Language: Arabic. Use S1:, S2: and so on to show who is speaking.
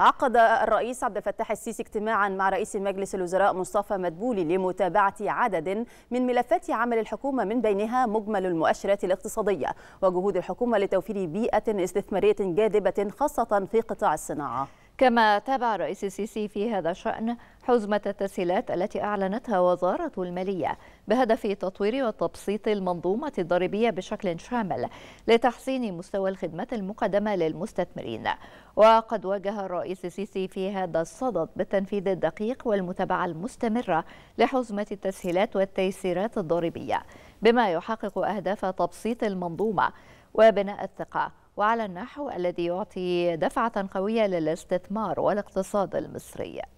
S1: عقد الرئيس عبد الفتاح السيسي اجتماعا مع رئيس مجلس الوزراء مصطفى مدبولي لمتابعة عدد من ملفات عمل الحكومة من بينها مجمل المؤشرات الاقتصادية وجهود الحكومة لتوفير بيئة استثمارية جاذبة خاصة في قطاع الصناعة
S2: كما تابع الرئيس السيسي في هذا الشأن حزمة التسهيلات التي أعلنتها وزارة المالية بهدف تطوير وتبسيط المنظومة الضريبية بشكل شامل لتحسين مستوى الخدمات المقدمة للمستثمرين وقد واجه الرئيس السيسي في هذا الصدد بالتنفيذ الدقيق والمتابعة المستمرة لحزمة التسهيلات والتيسيرات الضريبية بما يحقق أهداف تبسيط المنظومة وبناء الثقة وعلى النحو الذي يعطي دفعة قوية للاستثمار والاقتصاد المصري